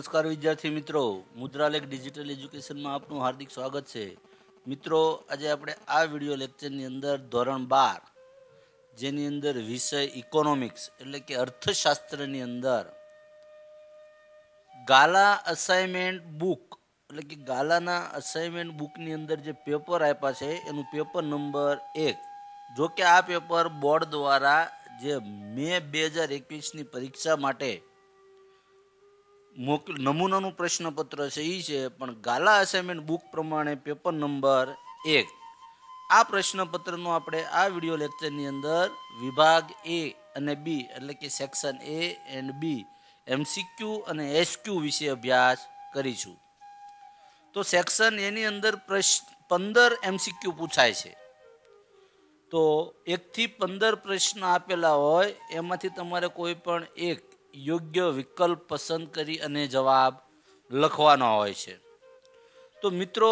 નમસ્કાર વિદ્યાર્થી મિત્રો મુદ્રાલેખ ડિજિટલ એજ્યુકેશનમાં આપનું હાર્દિક સ્વાગત છે મિત્રો આજે આપણે આ વિડિયો લેક્ચરની અંદર ધોરણ બાર જેની અંદર વિષય ઇકોનોમિક્સ એટલે કે અર્થશાસ્ત્રની અંદર ગાલા અસાઇનમેન્ટ બુક એટલે કે ગાલાના અસાઇનમેન્ટ બુકની અંદર જે પેપર આપ્યા છે એનું પેપર નંબર એક જો કે આ પેપર બોર્ડ દ્વારા જે મે બે હજાર એકવીસની પરીક્ષા માટે મોક નમૂનાનું પ્રશ્નપત્ર છે એ છે પણ ગાલા અસાઇનમેન્ટ બુક પ્રમાણે પેપર નંબર એક આ પ્રશ્નપત્રનો આપણે આ વિડીયો લેક્ચરની અંદર વિભાગ એ અને બી એટલે કે section A and B MCQ અને એસક્યુ વિશે અભ્યાસ કરીશું તો સેક્શન એની અંદર પ્રશ્ન પંદર એમસીક્યુ પૂછાય છે તો એકથી પંદર પ્રશ્ન આપેલા હોય એમાંથી તમારે કોઈ પણ એક યોગ્ય વિકલ્પ પસંદ કરી અને જવાબ લખવાનો હોય છે તો મિત્રો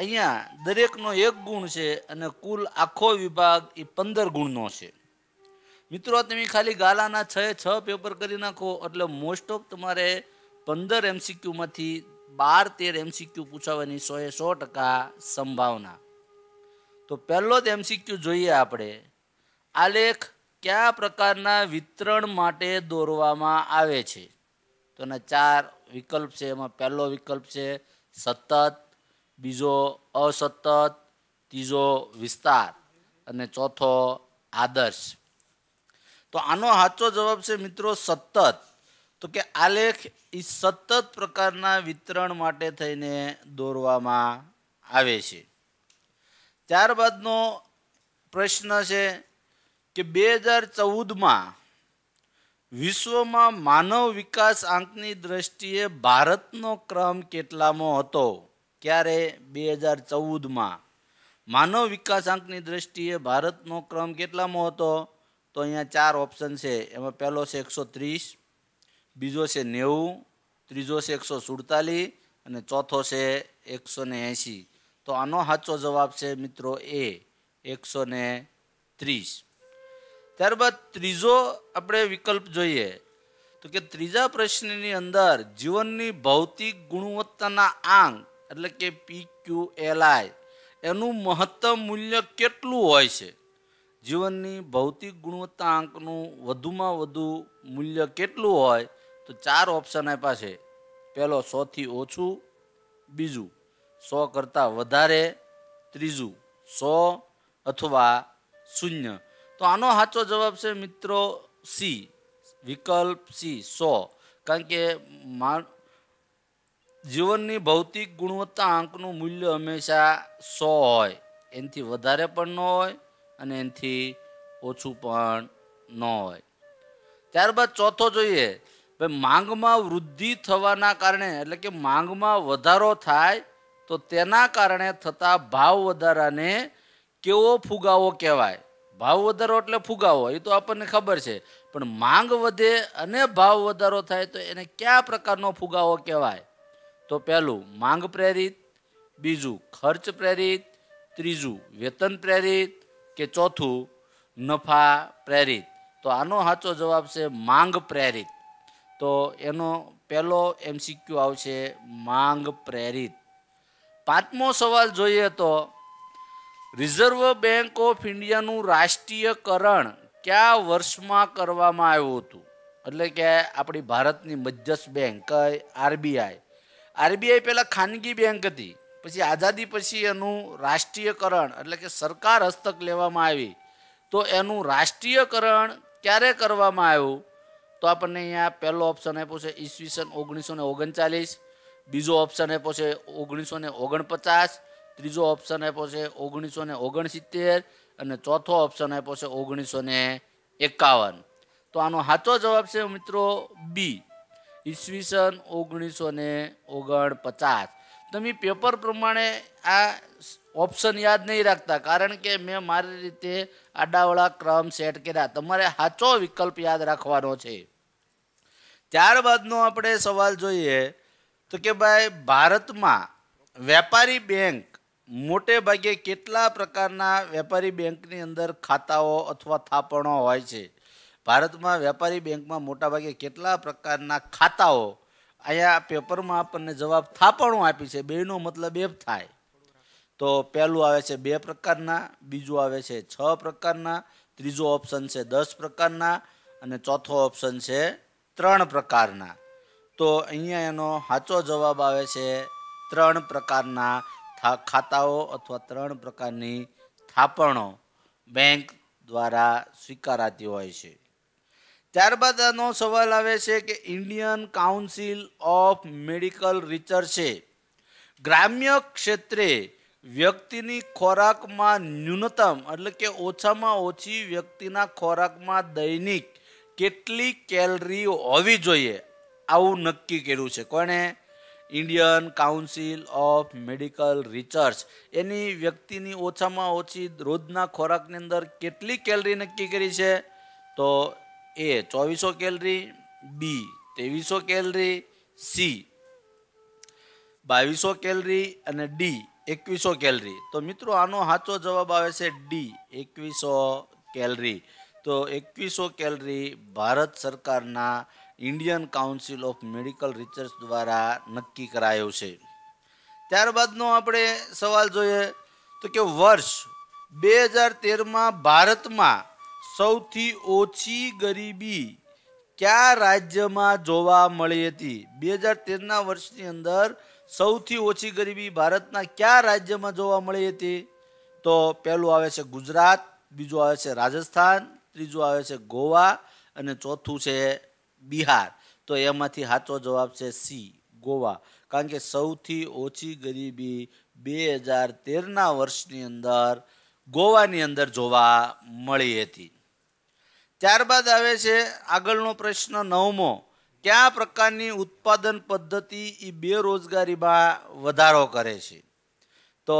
અહીંયા દરેકનો એક ગુણ છે અને કુલ આખો વિભાગ એ પંદર ગુણનો છે મિત્રો તમે ખાલી ગાલાના છ છ પેપર કરી નાખો એટલે મોસ્ટ ઓફ તમારે પંદર એમસીક્યુમાંથી બાર તેર એમસીક્યુ પૂછાવાની સોએ સો ટકા સંભાવના તો પહેલો જ એમસીક્યુ જોઈએ આપણે આલેખ કયા પ્રકારના વિતરણ માટે દોરવામાં આવે છે તો એના ચાર વિકલ્પ છે એમાં પહેલો વિકલ્પ છે સતત બીજો અસતત ત્રીજો વિસ્તાર અને ચોથો આદર્શ તો આનો સાચો જવાબ છે મિત્રો સતત તો કે આલેખ એ સતત પ્રકારના વિતરણ માટે થઈને દોરવામાં આવે છે ત્યારબાદનો પ્રશ્ન છે કે બે હજાર ચૌદમાં વિશ્વમાં માનવ વિકાસ આંકની દ્રષ્ટિએ ભારતનો ક્રમ કેટલામો હતો ક્યારે બે હજાર ચૌદમાં માનવ વિકાસ આંકની દ્રષ્ટિએ ભારતનો ક્રમ કેટલામો હતો તો અહીંયા ચાર ઓપ્શન છે એમાં પહેલો છે એકસો ત્રીસ બીજો છે નેવું ત્રીજો છે એકસો સુડતાલીસ અને ચોથો છે એકસો ને એંસી તો આનો સાચો જવાબ છે મિત્રો એ એકસો ને ત્રીસ ત્યારબાદ ત્રીજો આપણે વિકલ્પ જોઈએ તો કે ત્રીજા પ્રશ્નની અંદર જીવનની ભૌતિક ગુણવત્તાના આંક એટલે કે પી ક્યુ એલ આઈ એનું મહત્તમ મૂલ્ય કેટલું હોય છે જીવનની ભૌતિક ગુણવત્તા આંકનું વધુમાં વધુ મૂલ્ય કેટલું હોય તો ચાર ઓપ્શન આપ્યા છે પહેલો સોથી ઓછું બીજું સો કરતાં વધારે ત્રીજું સો અથવા શૂન્ય તો આનો સાચો જવાબ છે મિત્રો સી વિકલ્પ સી સો કારણ કે મા જીવનની ભૌતિક ગુણવત્તા આંકનું મૂલ્ય હંમેશા સો હોય એનાથી વધારે પણ ન હોય અને એનાથી ઓછું પણ ન હોય ત્યારબાદ ચોથો જોઈએ ભાઈ માંગમાં વૃદ્ધિ થવાના કારણે એટલે કે માંગમાં વધારો થાય તો તેના કારણે થતા ભાવ વધારાને કેવો ફુગાવો કહેવાય ભાવ વધારો એટલે ફુગાવો એ તો આપણને ખબર છે પણ માંગ વધે અને ભાવ વધારો થાય તો એને કયા પ્રકારનો ફુગાવો કહેવાય તો પહેલું માંગ પ્રેરિત બીજું ખર્ચ પ્રેરિત ત્રીજું વેતન પ્રેરિત કે ચોથું નફા પ્રેરિત તો આનો સાચો જવાબ છે માંગ પ્રેરિત તો એનો પહેલો એમસીક્યુ આવશે માંગ પ્રેરિત પાંચમો સવાલ જોઈએ તો રિઝર્વ બેન્ક ઓફ ઇન્ડિયાનું રાષ્ટ્રીયકરણ કયા વર્ષમાં કરવામાં આવ્યું હતું એટલે કે આપણી ભારતની મધ્યસ્થ બેંક આરબીઆઈ આરબીઆઈ પહેલાં ખાનગી બેંક હતી પછી આઝાદી પછી એનું રાષ્ટ્રીયકરણ એટલે કે સરકાર હસ્તક લેવામાં આવી તો એનું રાષ્ટ્રીયકરણ ક્યારે કરવામાં આવ્યું તો આપણને અહીંયા પહેલો ઓપ્શન આપ્યો છે ઈસવીસન ઓગણીસો ને ઓગણચાલીસ બીજો ઓપ્શન આપ્યો છે ઓગણીસો ને ઓગણપચાસ ત્રીજો ઓપ્શન આપ્યો છે ઓગણીસો ને ઓગણસિત્તેર અને ચોથો ઓપ્શન આપ્યો છે ઓગણીસો ને એકાવન તો આનો સાચો જવાબ છે મિત્રો બી ઈસવીસન ઓગણીસો ને ઓગણપચાસ તમે પેપર પ્રમાણે આ ઓપ્શન યાદ નહીં રાખતા કારણ કે મેં મારી રીતે આડાવળા ક્રમ સેટ કર્યા તમારે સાચો વિકલ્પ યાદ રાખવાનો છે ત્યારબાદનો આપણે સવાલ જોઈએ તો કે ભાઈ ભારતમાં વેપારી બેંક મોટે ભાગે કેટલા પ્રકારના વેપારી બેંકની અંદર ખાતાઓ અથવા થાપણો હોય છે ભારતમાં વેપારી બેંકમાં મોટાભાગે કેટલા પ્રકારના ખાતાઓ અહીંયા પેપરમાં આપણને જવાબ થાપણો આપી છે બેનો મતલબ એ થાય તો પહેલું આવે છે બે પ્રકારના બીજું આવે છે છ પ્રકારના ત્રીજો ઓપ્શન છે દસ પ્રકારના અને ચોથો ઓપ્શન છે ત્રણ પ્રકારના તો અહીંયા એનો સાચો જવાબ આવે છે ત્રણ પ્રકારના ખાતાઓ અથવા ત્રણ પ્રકારની થાપણો બેંક દ્વારા સ્વીકારાતી હોય છે ત્યારબાદ આનો સવાલ આવે છે કે ઇન્ડિયન કાઉન્સિલ ઓફ મેડિકલ રિસર્ચે ગ્રામ્ય ક્ષેત્રે વ્યક્તિની ખોરાકમાં ન્યૂનતમ એટલે કે ઓછામાં ઓછી વ્યક્તિના ખોરાકમાં દૈનિક કેટલી કેલરીઓ હોવી જોઈએ આવું નક્કી કર્યું છે કોણે Indian Council of Medical Research એની વ્યક્તિની ઓછામાં ઓછી રોજના ખોરાકની અંદર કેટલી કેલરી નક્કી કરી છે તો એ ચોવીસો કેલરી બી ત્રેવીસો કેલરી સી બાવીસો કેલરી અને ડી એકવીસો કેલરી તો મિત્રો આનો સાચો જવાબ આવે છે ડી એકવીસો કેલરી તો એકવીસો કેલરી ભારત સરકારના Indian Council of Medical Research દ્વારા નક્કી કરાયો છે ત્યારબાદનો આપણે સવાલ જોઈએ તો કે વર્ષ બે હજાર તેરમાં ભારતમાં સૌથી ઓછી ગરીબી કયા રાજ્યમાં જોવા મળી હતી બે હજાર તેરના વર્ષની અંદર સૌથી ઓછી ગરીબી ભારતના કયા રાજ્યમાં જોવા મળી હતી તો પહેલું આવે છે ગુજરાત બીજું આવે છે રાજસ્થાન ત્રીજું આવે છે ગોવા અને ચોથું છે બિહાર તો એમાંથી સાચો જવાબ છે સી ગોવા કારણ કે સૌથી ઓછી ગરીબી બે હજાર તેરના વર્ષની અંદર ગોવાની અંદર જોવા મળી હતી ત્યારબાદ આવે છે આગળનો પ્રશ્ન નવમો કયા પ્રકારની ઉત્પાદન પદ્ધતિ એ બેરોજગારીમાં વધારો કરે છે તો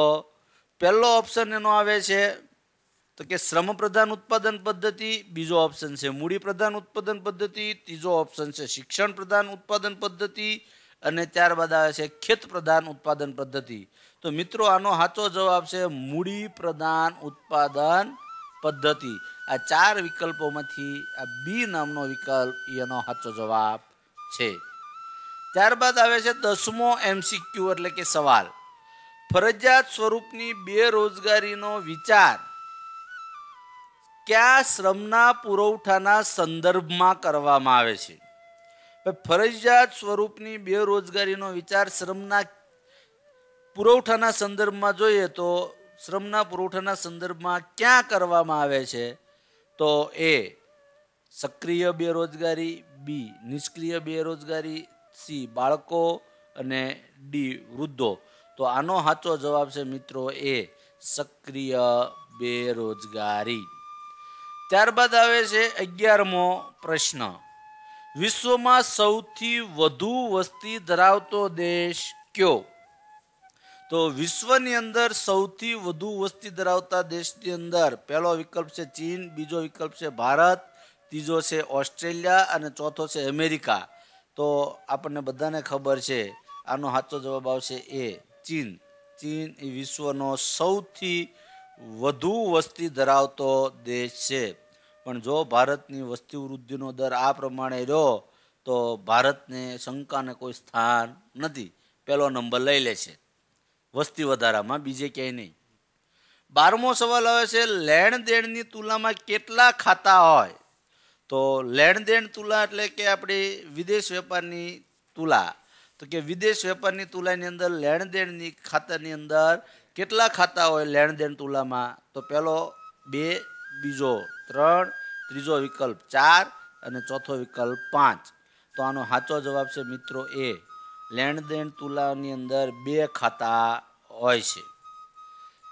પહેલો ઓપ્શન એનો આવે છે તો કે શ્રમ પ્રધાન ઉત્પાદન પદ્ધતિ બીજો ઓપ્શન છે મૂડી પ્રધાન ઉત્પાદન પદ્ધતિ ત્રીજો ઓપ્શન છે શિક્ષણ પ્રધાન ઉત્પાદન પદ્ધતિ અને ત્યારબાદ આવે છે ખેત પ્રધાન ઉત્પાદન પદ્ધતિ તો મિત્રો આનો સાચો જવાબ છે મૂડી પ્રધાન ઉત્પાદન પદ્ધતિ આ ચાર વિકલ્પોમાંથી આ બી નામનો વિકલ્પ એનો સાચો જવાબ છે ત્યારબાદ આવે છે દસમો એમસીક્યુ એટલે કે સવાલ ફરજિયાત સ્વરૂપની બેરોજગારીનો વિચાર કયા શ્રમના પુરવઠાના સંદર્ભમાં કરવામાં આવે છે ફરજિયાત સ્વરૂપની બેરોજગારીનો વિચાર શ્રમના પુરવઠાના સંદર્ભમાં જોઈએ તો શ્રમના પુરવઠાના સંદર્ભમાં ક્યાં કરવામાં આવે છે તો એ સક્રિય બેરોજગારી બી નિષ્ક્રિય બેરોજગારી સી બાળકો અને ડી વૃદ્ધો તો આનો સાચો જવાબ છે મિત્રો એ સક્રિય બેરોજગારી ત્યારબાદ આવે છે અગિયારમો પ્રશ્ન વિશ્વમાં સૌથી વધુ વસ્તી ધરાવતો દેશ કયો તો વિશ્વની અંદર સૌથી વધુ વસ્તી ધરાવતા દેશની અંદર પહેલો વિકલ્પ છે ચીન બીજો વિકલ્પ છે ભારત ત્રીજો છે ઓસ્ટ્રેલિયા અને ચોથો છે અમેરિકા તો આપણને બધાને ખબર છે આનો સાચો જવાબ આવશે એ ચીન ચીન એ વિશ્વનો સૌથી વધુ વસ્તી ધરાવતો દેશ છે પણ જો ભારતની વસ્તી વૃદ્ધિનો દર આ પ્રમાણે રહ્યો તો ભારતને શંકાને કોઈ સ્થાન નથી પહેલો નંબર લઈ લે છે વસ્તી વધારામાં બીજે ક્યાંય નહીં બારમો સવાલ આવે છે લેણ દેણની તુલનામાં કેટલા ખાતા હોય તો લેણ દેણ તુલા એટલે કે આપણી વિદેશ વેપારની તુલા તો કે વિદેશ વેપારની તુલાની અંદર લેણ દેણની ખાતાની અંદર કેટલા ખાતા હોય લેણ દેણ તુલામાં તો પહેલો બે બીજો ત્રણ ત્રીજો વિકલ્પ ચાર અને ચોથો વિકલ્પ પાંચ તો આનો સાચો જવાબ છે મિત્રો એ લેણદેણ તુલાની અંદર બે ખાતા હોય છે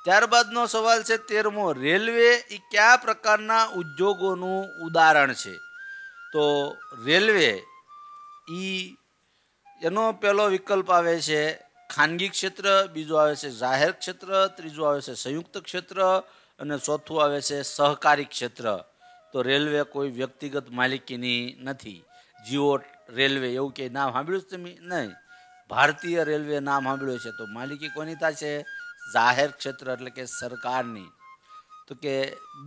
ત્યારબાદનો સવાલ છે તેરમો રેલવે એ કયા પ્રકારના ઉદ્યોગોનું ઉદાહરણ છે તો રેલવે એ એનો પહેલો વિકલ્પ આવે છે ખાનગી ક્ષેત્ર બીજો આવે છે જાહેર ક્ષેત્ર ત્રીજો આવે છે સંયુક્ત ક્ષેત્ર અને ચોથું આવે છે સહકારી ક્ષેત્ર તો રેલવે કોઈ વ્યક્તિગત માલિકીની નથી જીઓ રેલવે એવું કે નામ સાંભળ્યું છે તમે નહીં ભારતીય રેલવે નામ સાંભળ્યું છે તો માલિકી કોની છે જાહેર ક્ષેત્ર એટલે કે સરકારની તો કે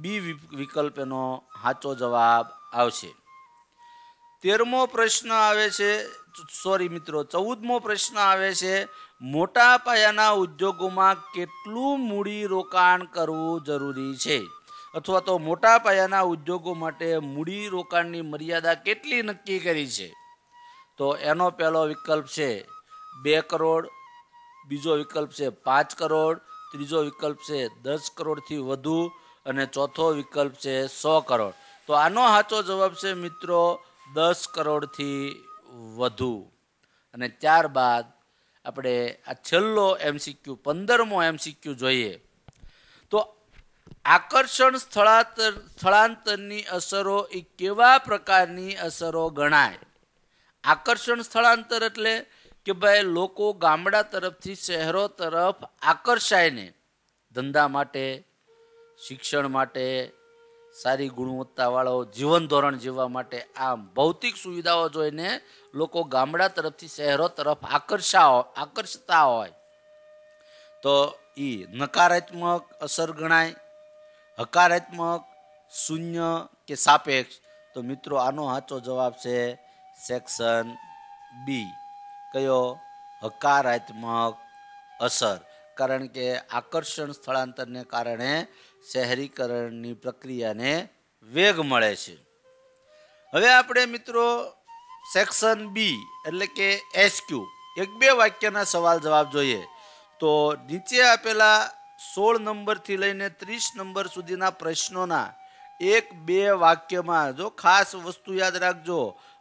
બી વિકલ્પ એનો સાચો જવાબ આવશે તેરમો પ્રશ્ન આવે છે સોરી મિત્રો ચૌદમો પ્રશ્ન આવે છે મોટા પાયાના ઉદ્યોગોમાં કેટલું મૂડી રોકાણ કરવું જરૂરી છે અથવા તો મોટા પાયાના ઉદ્યોગો માટે મૂડી રોકાણની મર્યાદા કેટલી નક્કી કરી છે તો એનો પહેલો વિકલ્પ છે બે કરોડ બીજો વિકલ્પ છે પાંચ કરોડ ત્રીજો વિકલ્પ છે દસ કરોડથી વધુ અને ચોથો વિકલ્પ છે સો કરોડ તો આનો સાચો જવાબ છે મિત્રો દસ કરોડથી વધુ અને ત્યારબાદ આપણે આ છેલ્લો એમસીક્યુ પંદરમો એમસીક્યુ જોઈએ તો આકર્ષણ સ્થળાંતર સ્થળાંતરની અસરો એ કેવા પ્રકારની અસરો ગણાય આકર્ષણ સ્થળાંતર એટલે કે ભાઈ લોકો ગામડા તરફથી શહેરો તરફ આકર્ષાયને ધંધા માટે શિક્ષણ માટે સારી ગુણવત્તાવાળો જીવન ધોરણ જીવવા માટે આમ ભૌતિક સુવિધાઓ જોઈને લોકો ગામડા તરફથી શહેરો તરફ આકર્ષા આકર્ષતા હોય તો એ નકારાત્મક અસર ગણાય હકારાત્મક શૂન્ય કે સાપેક્ષ તો મિત્રો આનો સાચો જવાબ છે સેક્શન બી કયો હકારાત્મક અસર કારણ કે આકર્ષણ સ્થળાંતરને કારણે શહેરીકરણની પ્રક્રિયાને વેગ મળે છે હવે આપણે મિત્રો સેક્શન બી એટલે કે એસક્યુ એક બે વાક્યના સવાલ જવાબ જોઈએ તો નીચે આપેલા સોળ નંબરથી લઈને ત્રીસ નંબર સુધીના પ્રશ્નોના એક બે વાક્યમાં જો ખાસ વસ્તુ યાદ રાખજો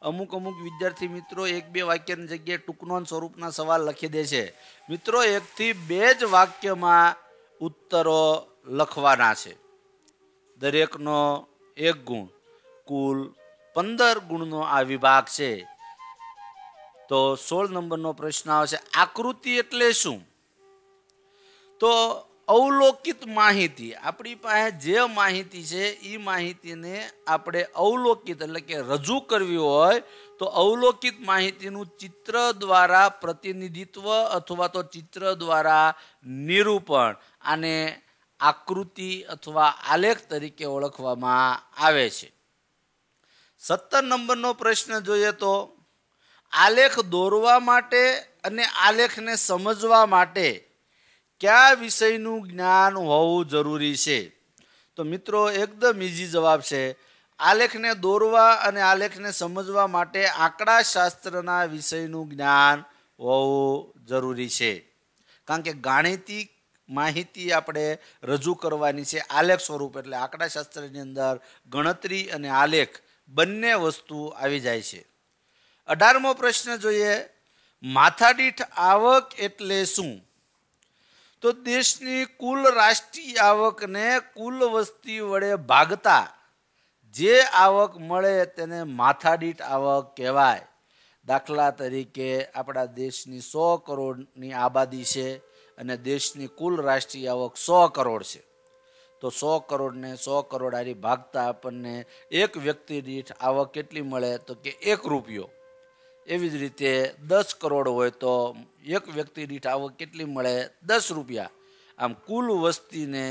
અમુક અમુક વિદ્યાર્થી મિત્રો એક બે વાક્યની જગ્યાએ ટૂંકનોન સ્વરૂપના સવાલ લખી દે છે મિત્રો એકથી બે જ વાક્યમાં ઉત્તરો લખવાના છે દરેકનો એક ગુણ કુલ પંદર ગુણનો આ વિભાગ છે તો સોળ નંબરનો પ્રશ્ન આવશે આકૃતિ એટલે શું તો અવલોકિત માહિતી આપણી પાસે જે માહિતી છે એ માહિતીને આપણે અવલોકિત એટલે કે રજૂ કરવી હોય તો અવલોકિત માહિતીનું ચિત્ર દ્વારા પ્રતિનિધિત્વ અથવા તો ચિત્ર દ્વારા નિરૂપણ આને આકૃતિ અથવા આલેખ તરીકે ઓળખવામાં આવે છે સત્તર નંબરનો પ્રશ્ન જોઈએ તો આલેખ દોરવા માટે અને આલેખને સમજવા માટે કયા વિષયનું જ્ઞાન હોવું જરૂરી છે તો મિત્રો એકદમ ઇઝી જવાબ છે આલેખને દોરવા અને આલેખને સમજવા માટે આંકડાશાસ્ત્રના વિષયનું જ્ઞાન હોવું જરૂરી છે કારણ કે ગાણિતિક માહિતી આપણે રજૂ કરવાની છે આલેખ સ્વરૂપ એટલે આંકડા શાસ્ત્રની અંદર ગણતરી અને આલેખ બંને વસ્તુ આવી જાય છે અઢારમો પ્રશ્ન જોઈએ માથાદીઠ આવક એટલે શું તો દેશની કુલ રાષ્ટ્રીય આવકને કુલ વસ્તી વડે ભાગતા જે આવક મળે તેને માથાદીઠ આવક કહેવાય દાખલા તરીકે આપણા દેશની સો કરોડની આબાદી છે અને દેશની કુલ રાષ્ટ્રીય આવક સો કરોડ છે તો સો કરોડને સો કરોડ આરી ભાગતા આપણને એક વ્યક્તિ દીઠ આવક કેટલી મળે તો કે એક રૂપિયો એવી જ રીતે દસ કરોડ હોય તો એક વ્યક્તિ દીઠ આવક કેટલી મળે દસ રૂપિયા આમ કુલ વસ્તીને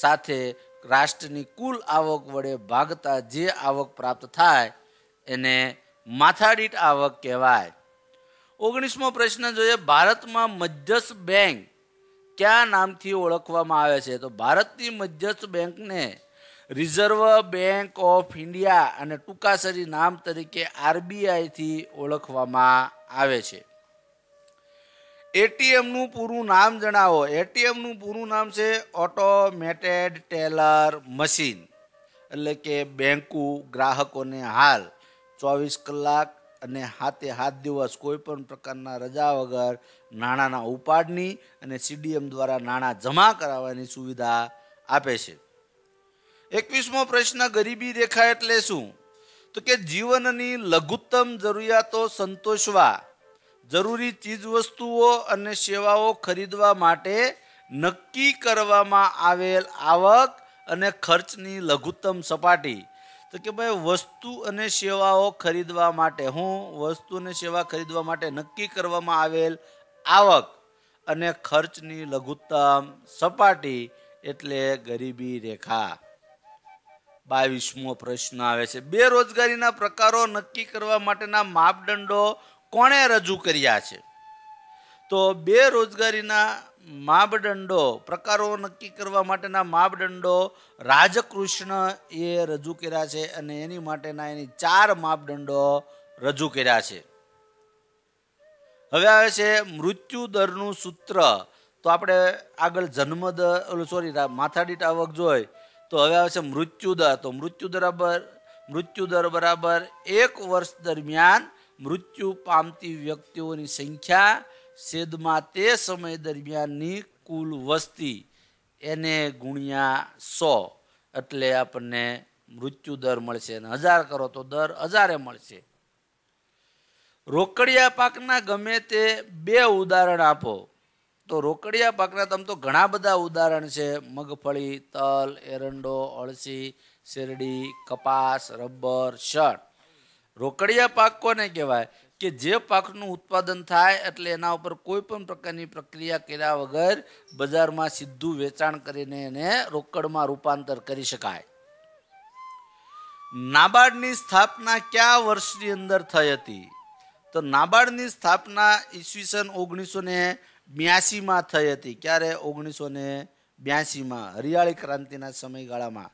સાથે રાષ્ટ્રની કુલ આવક વડે ભાગતા જે આવક પ્રાપ્ત થાય એને માથાદીઠ આવક કહેવાય ઓગણીસમો પ્રશ્ન જોઈએ ભારતમાં મધ્યસ્થ બેંક કયા નામથી ઓળખવામાં આવે છે તો ભારતની મધ્યસ્થ બેંકને રિઝર્વ બેંક ઓફ ઇન્ડિયા અને ટૂંકાસરી નામ તરીકે આરબીઆઈથી ઓળખવામાં આવે છે એટીએમનું પૂરું નામ જણાવો એટીએમનું પૂરું નામ છે ઓટોમેટેડ ટેલર મશીન એટલે કે બેંકુ ગ્રાહકોને હાલ ચોવીસ કલાક અને હાથે હાથ દિવસ કોઈપણ પ્રકારના રજા વગર નાણાંના ઉપાડની અને સીડીએમ દ્વારા નાણાં જમા કરાવવાની સુવિધા આપે છે એકવીસમો પ્રશ્ન ગરીબી રેખા એટલે શું તો કે જીવનની લઘુત્તમ જરૂરિયાતો સંતોષવા જરૂરી ચીજવસ્તુઓ અને સેવાઓ ખરીદવા માટે નક્કી કરવામાં આવેલ આવક અને ખર્ચની લઘુત્તમ સપાટી તો કે ભાઈ વસ્તુ અને સેવાઓ ખરીદવા માટે હું વસ્તુ અને સેવા ખરીદવા માટે નક્કી કરવામાં આવેલ આવક અને ખર્ચની લઘુત્તમ સપાટી એટલે ગરીબી રેખા બાવીસમો પ્રશ્ન આવે છે બેરોજગારીના પ્રકારો નક્કી કરવા માટેના માપદંડો કોણે રજૂ કર્યા છે તો બેરોજગારીના માપદંડો પ્રકારો નક્કી કરવા માટેના માપદંડો રાજકૃષ્ણ એ રજૂ કર્યા છે અને એની માટેના એની ચાર માપદંડો રજૂ કર્યા છે હવે આવે છે મૃત્યુ દરનું સૂત્ર તો આપણે આગળ જન્મ દર સોરી માથાદીઠ આવક જોઈ તો હવે આવે છે મૃત્યુ દર તો મૃત્યુ દરાબર મૃત્યુ દર બરાબર એક વર્ષ દરમિયાન મૃત્યુ પામતી વ્યક્તિઓની સંખ્યા સેદમાં તે સમય દરમિયાનની કુલ વસ્તી એને ગુણ્યા સો એટલે આપણને મૃત્યુ દર મળશે અને હજાર કરો તો દર હજારે મળશે રોકડિયા પાકના ગમે તે બે ઉદાહરણ આપો તો રોકડિયા પાકના તમ તો ઘણા બધા ઉદાહરણ છે મગફળી તલ એરંડો અળસી શેરડી કપાસ રબર શર્ટ રોકડિયા પાક કોને કહેવાય કે જે પાકનું ઉત્પાદન થાય એટલે એના ઉપર કોઈ પણ પ્રકારની પ્રક્રિયા કર્યા વગર બજારમાં સીધું વેચાણ કરીને એને રોકડમાં રૂપાંતર કરી શકાય નાબાર્ડની સ્થાપના કયા વર્ષની અંદર થઈ હતી તો નાબાર્ડની સ્થાપના ઈસવીસન ઓગણીસો ને બ્યાસીમાં થઈ હતી ક્યારે ઓગણીસો ને બ્યાસીમાં હરિયાળી ક્રાંતિના સમયગાળામાં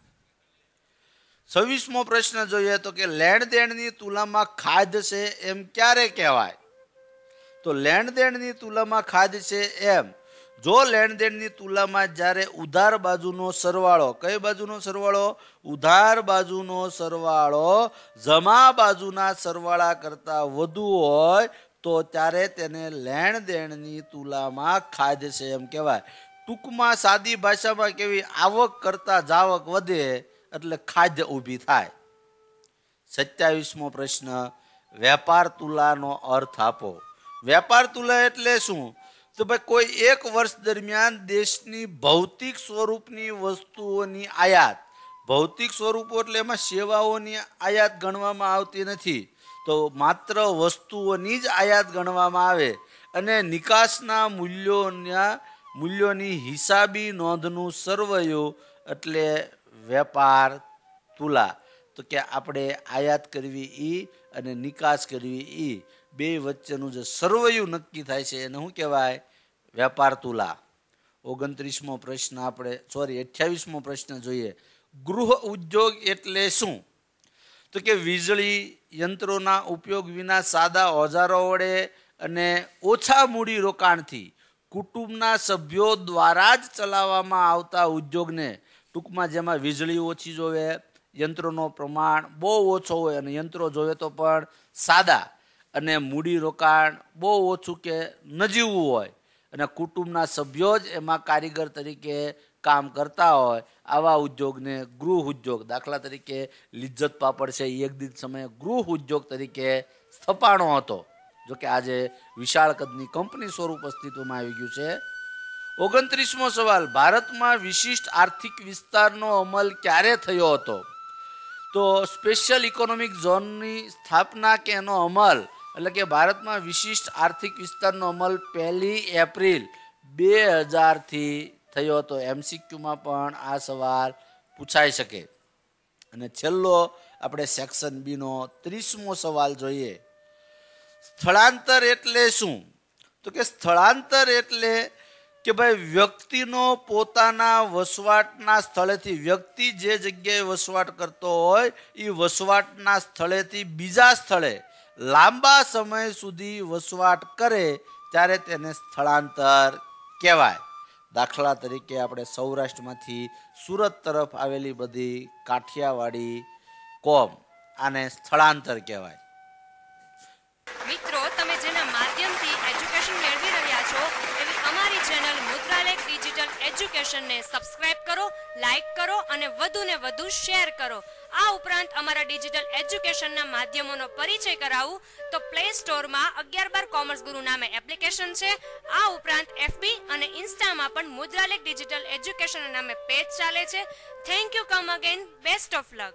છવ્વીસમો પ્રશ્ન જોઈએ તો કે લેણ દેણની તુલનામાં ખાધ છે એમ ક્યારે કહેવાય તો લેણ દેણની તુલનામાં ખાદ છે એમ જો લેણ દેણની તુલનામાં જ્યારે ઉધાર બાજુનો સરવાળો કઈ બાજુનો સરવાળો ઉધાર બાજુનો સરવાળો જમા બાજુના સરવાળા કરતાં વધુ હોય તો ત્યારે તેને લેણ દેણની તુલનામાં ખાદ છે એમ કહેવાય ટૂંકમાં સાદી ભાષામાં કેવી આવક કરતાં જાવક વધે એટલે ખાદ્ય ઊભી થાય સત્યાવીસમો પ્રશ્ન વેપાર તુલાનો અર્થ આપો વેપાર તુલા એટલે શું તો ભાઈ કોઈ એક વર્ષ દરમિયાન દેશની ભૌતિક સ્વરૂપની વસ્તુઓની આયાત ભૌતિક સ્વરૂપો એટલે એમાં સેવાઓની આયાત ગણવામાં આવતી નથી તો માત્ર વસ્તુઓની જ આયાત ગણવામાં આવે અને નિકાસના મૂલ્યોના મૂલ્યોની હિસાબી નોંધનું સર્વયો એટલે વેપાર તુલા તો કે આપણે આયાત કરવી એ અને નિકાસ કરવી એ બે વચ્ચેનું જે સર્વયું નક્કી થાય છે એને શું કહેવાય વેપાર તુલા ઓગણત્રીસમો પ્રશ્ન આપણે સોરી અઠ્યાવીસમો પ્રશ્ન જોઈએ ગૃહ ઉદ્યોગ એટલે શું તો કે વીજળી યંત્રોના ઉપયોગ વિના સાદા ઓજારો વડે અને ઓછા મૂડી રોકાણથી કુટુંબના સભ્યો દ્વારા જ ચલાવવામાં આવતા ઉદ્યોગને ટૂંકમાં જેમાં વીજળી ઓછી જોવે યંત્રોનો પ્રમાણ બહુ ઓછો હોય અને યંત્રો જોવે તો પણ સાદા અને મૂડી રોકાણ બહુ ઓછું કે નજીવું હોય અને કુટુંબના સભ્યો જ એમાં કારીગર તરીકે કામ કરતા હોય આવા ઉદ્યોગને ગૃહ ઉદ્યોગ દાખલા તરીકે લિજ્જત પાપડ છે એક દિન સમયે ગૃહ ઉદ્યોગ તરીકે સ્થપાણો હતો જોકે આજે વિશાળ કદની કંપની સ્વરૂપ અસ્તિત્વમાં આવી ગયું છે ઓગણત્રીસમો સવાલ ભારતમાં વિશિષ્ટ આર્થિક વિસ્તારનો અમલ ક્યારે થયો હતો તો સ્પેશિયલ ઇકોનોમિક ઝોનની સ્થાપના કે એનો અમલ એટલે કે ભારતમાં વિશિષ્ટ આર્થિક વિસ્તારનો અમલ પહેલી એપ્રિલ બે હજારથી થયો હતો એમસીક્યુમાં પણ આ સવાલ પૂછાઈ શકે અને છેલ્લો આપણે સેક્શન બીનો ત્રીસમો સવાલ જોઈએ સ્થળાંતર એટલે શું તો કે સ્થળાંતર એટલે કે ભાઈ વ્યક્તિનો પોતાના વસવાટના સ્થળેથી વ્યક્તિ જે જગ્યાએ વસવાટ કરતો હોય એ વસવાટના સ્થળેથી બીજા સ્થળે લાંબા સમય સુધી વસવાટ કરે ત્યારે તેને સ્થળાંતર કહેવાય દાખલા તરીકે આપણે સૌરાષ્ટ્રમાંથી સુરત તરફ આવેલી બધી કાઠિયાવાડી કોમ આને સ્થળાંતર કહેવાય ફાઉન્ડેશનને સબસ્ક્રાઇબ કરો લાઇક કરો અને વધુને વધુ શેર કરો આ ઉપરાંત અમારા ડિજિટલ એજ્યુકેશનના માધ્યમોનો પરિચય કરાવું તો પ્લે સ્ટોરમાં અગિયાર બાર કોમર્સ ગુરુ નામે એપ્લિકેશન છે આ ઉપરાંત એફબી અને ઇન્સ્ટામાં પણ મુદ્રાલેખ ડિજિટલ એજ્યુકેશન નામે પેજ ચાલે છે thank you come again best of luck